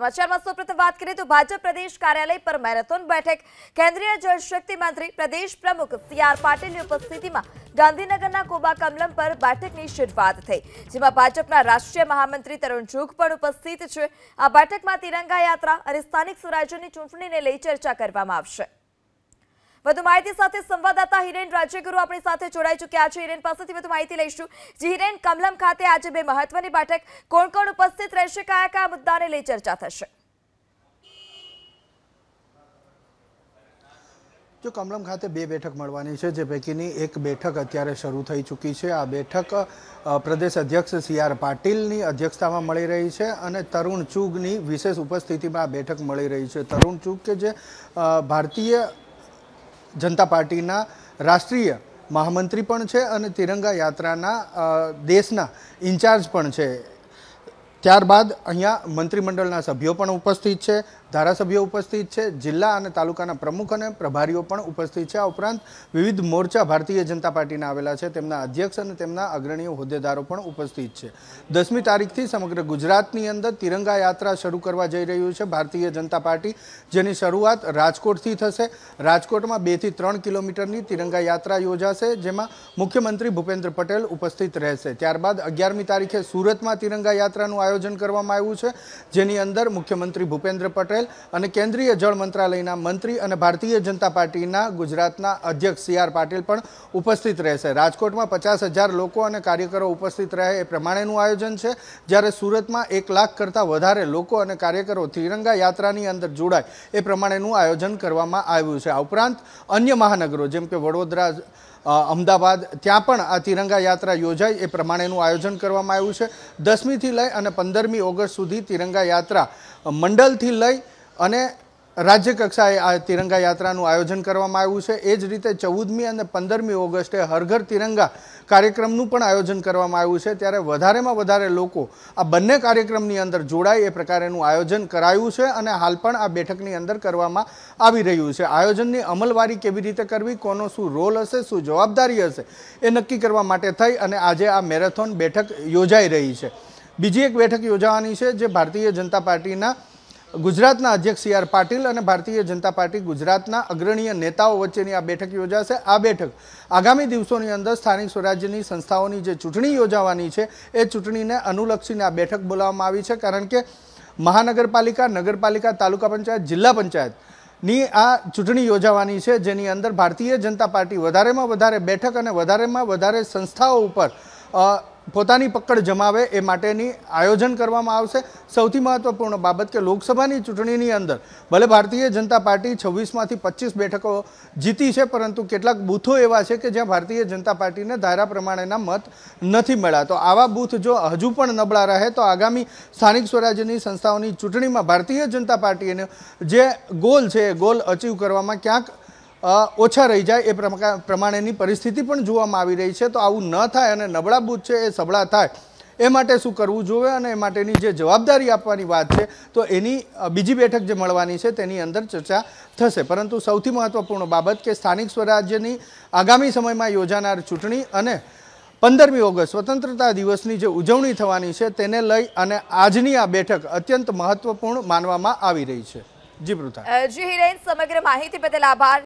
સમાચારમાં સૌપ્રથમ વાત કરીએ તો ભાજપ પ્રદેશ કાર્યાલય પર મેરેથોન બેઠક કેન્દ્રીય જળશક્તિ મંત્રી પ્રદેશ પ્રમુખ સી આર પાટીલની ઉપસ્થિતિમાં ગાંધીનગરના કોબા કમલમ પર બેઠકની શરૂઆત થઈ જેમાં ભાજપના રાષ્ટ્રીય મહામંત્રી તરુણ જુગ પણ ઉપસ્થિત છે આ બેઠકમાં તિરંગા યાત્રા અને સ્થાનિક સ્વરાજ્યની ચૂંટણીને લઈ ચર્ચા કરવામાં આવશે વધુ માહિતી સાથે સંવાદદાતા હિરેન રાજ્યગુરુ આપણી સાથે જોડાઈ ચૂક્યા છે હિરેન પાસેથી વધુ માહિતી લઈશું જે હિરેન કમલમ ખાતે આજે બે મહત્વની બેઠક કોણ કોણ ઉપસ્થિત રહેશે કયા કયા મુદ્દાને લઈ ચર્ચા થશે જો કમલમ ખાતે બે બેઠક મળવાની છે જે પૈકીની એક બેઠક અત્યારે શરૂ થઈ ચૂકી છે આ બેઠક પ્રદેશ અધ્યક્ષ સી આર પાટીલની અધ્યક્ષતામાં મળી રહી છે અને તરુણ ચૂગની વિશેષ ઉપસ્થિતિમાં આ બેઠક મળી રહી છે તરુણ ચૂગ કે જે ભારતીય જનતા પાર્ટીના રાષ્ટ્રીય મહામંત્રી પણ છે અને તિરંગા યાત્રાના દેશના ઇન્ચાર્જ પણ છે ત્યારબાદ અહીંયા મંત્રીમંડળના સભ્યો પણ ઉપસ્થિત છે ધારાસભ્યો ઉપસ્થિત છે જિલ્લા અને તાલુકાના પ્રમુખ અને પ્રભારીઓ પણ ઉપસ્થિત છે આ ઉપરાંત વિવિધ મોરચા ભારતીય જનતા પાર્ટીના આવેલા છે તેમના અધ્યક્ષ અને તેમના અગ્રણીય હોદ્દેદારો પણ ઉપસ્થિત છે દસમી તારીખથી સમગ્ર ગુજરાતની અંદર તિરંગા યાત્રા શરૂ કરવા જઈ રહ્યું છે ભારતીય જનતા પાર્ટી જેની શરૂઆત રાજકોટથી થશે રાજકોટમાં બેથી ત્રણ કિલોમીટરની તિરંગા યાત્રા યોજાશે જેમાં મુખ્યમંત્રી ભૂપેન્દ્ર પટેલ ઉપસ્થિત રહેશે ત્યારબાદ અગિયારમી તારીખે સુરતમાં તિરંગા યાત્રાનું આયોજન કરવામાં આવ્યું છે જેની અંદર મુખ્યમંત્રી ભૂપેન્દ્ર પટેલ અને કેન્દ્રીય જળ મંત્રાલયના મંત્રી અને ભારતીય જનતા પાર્ટીના ગુજરાતના અધ્યક્ષ સી આર પાટીલ પણ ઉપસ્થિત રહેશે રાજકોટમાં પચાસ હજાર લોકો અને કાર્યકરો ઉપસ્થિત રહે એ પ્રમાણેનું આયોજન છે જ્યારે સુરતમાં એક લાખ કરતાં વધારે લોકો અને કાર્યકરો ત્રિરંગા યાત્રાની અંદર જોડાય એ પ્રમાણેનું આયોજન કરવામાં આવ્યું છે આ ઉપરાંત અન્ય મહાનગરો જેમ કે વડોદરા અમદાવાદ ત્યાં પણ આ તિરંગા યાત્રા યોજાય એ પ્રમાણેનું આયોજન કરવામાં આવ્યું છે દસમીથી લઈ અને પંદરમી ઓગસ્ટ સુધી તિરંગા યાત્રા મંડળથી લઈ અને રાજ્ય કક્ષાએ આ તિરંગા યાત્રાનું આયોજન કરવામાં આવ્યું છે એ જ રીતે ચૌદમી અને પંદરમી ઓગસ્ટે હરઘર તિરંગા કાર્યક્રમનું પણ આયોજન કરવામાં આવ્યું છે ત્યારે વધારેમાં વધારે લોકો આ બંને કાર્યક્રમની અંદર જોડાય એ પ્રકારેનું આયોજન કરાયું છે અને હાલ પણ આ બેઠકની અંદર કરવામાં આવી રહ્યું છે આયોજનની અમલવારી કેવી રીતે કરવી કોનો શું રોલ હશે શું જવાબદારી હશે એ નક્કી કરવા માટે થઈ અને આજે આ મેરેથોન બેઠક યોજાઈ રહી છે બીજી એક બેઠક યોજાવાની છે જે ભારતીય જનતા પાર્ટીના ગુજરાતના અધ્યક્ષ સી આર પાટીલ અને ભારતીય જનતા પાર્ટી ગુજરાતના અગ્રણીય નેતાઓ વચ્ચેની આ બેઠક યોજાશે આ બેઠક આગામી દિવસોની અંદર સ્થાનિક સ્વરાજ્યની સંસ્થાઓની જે ચૂંટણી યોજાવાની છે એ ચૂંટણીને અનુલક્ષીને આ બેઠક બોલાવવામાં આવી છે કારણ કે મહાનગરપાલિકા નગરપાલિકા તાલુકા પંચાયત જિલ્લા પંચાયત ની આ ચૂંટણી યોજાવાની છે જેની અંદર ભારતીય જનતા પાર્ટી વધારેમાં વધારે બેઠક અને વધારેમાં વધારે સંસ્થાઓ ઉપર પોતાની પકડ જમાવે એ માટેની આયોજન કરવામાં આવશે સૌથી મહત્વપૂર્ણ બાબત કે લોકસભાની ચૂંટણીની અંદર ભલે ભારતીય જનતા પાર્ટી છવ્વીસમાંથી પચીસ બેઠકો જીતી છે પરંતુ કેટલાક બૂથો એવા છે કે જ્યાં ભારતીય જનતા પાર્ટીને ધારા પ્રમાણેના મત નથી મળ્યા તો આવા બૂથ જો હજુ પણ નબળા રહે તો આગામી સ્થાનિક સ્વરાજ્યની સંસ્થાઓની ચૂંટણીમાં ભારતીય જનતા પાર્ટીને જે ગોલ છે એ ગોલ અચીવ કરવામાં ક્યાંક ઓછા રહી જાય એ પ્રમાણેની પરિસ્થિતિ પણ જોવામાં આવી રહી છે તો આવું ન થાય અને નબળા બૂથ છે એ સબળા થાય એ માટે શું કરવું જોઈએ અને એ માટેની જે જવાબદારી આપવાની વાત છે તો એની બીજી બેઠક જે મળવાની છે તેની અંદર ચર્ચા થશે પરંતુ સૌથી મહત્વપૂર્ણ બાબત કે સ્થાનિક સ્વરાજ્યની આગામી સમયમાં યોજાનાર ચૂંટણી અને પંદરમી ઓગસ્ટ સ્વતંત્રતા દિવસની જે ઉજવણી થવાની છે તેને લઈ અને આજની આ બેઠક અત્યંત મહત્વપૂર્ણ માનવામાં આવી રહી છે જી પૃથા જી હિરેન સમગ્ર માહિતી બદલ આભાર